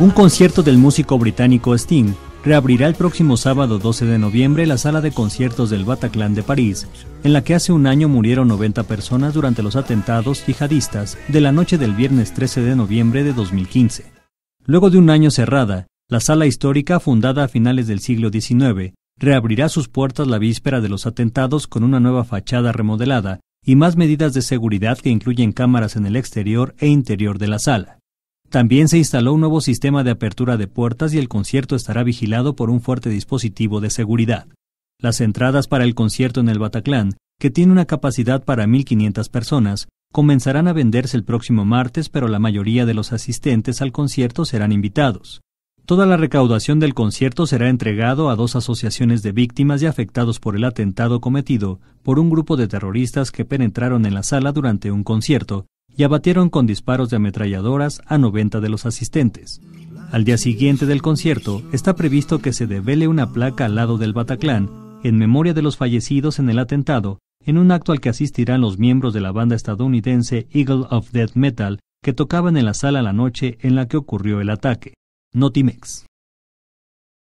Un concierto del músico británico Sting reabrirá el próximo sábado 12 de noviembre la sala de conciertos del Bataclan de París, en la que hace un año murieron 90 personas durante los atentados yihadistas de la noche del viernes 13 de noviembre de 2015. Luego de un año cerrada, la sala histórica, fundada a finales del siglo XIX, reabrirá sus puertas la víspera de los atentados con una nueva fachada remodelada y más medidas de seguridad que incluyen cámaras en el exterior e interior de la sala. También se instaló un nuevo sistema de apertura de puertas y el concierto estará vigilado por un fuerte dispositivo de seguridad. Las entradas para el concierto en el Bataclan, que tiene una capacidad para 1.500 personas, comenzarán a venderse el próximo martes, pero la mayoría de los asistentes al concierto serán invitados. Toda la recaudación del concierto será entregado a dos asociaciones de víctimas y afectados por el atentado cometido por un grupo de terroristas que penetraron en la sala durante un concierto y abatieron con disparos de ametralladoras a 90 de los asistentes. Al día siguiente del concierto, está previsto que se devele una placa al lado del Bataclan en memoria de los fallecidos en el atentado, en un acto al que asistirán los miembros de la banda estadounidense Eagle of Death Metal que tocaban en la sala la noche en la que ocurrió el ataque. Notimex.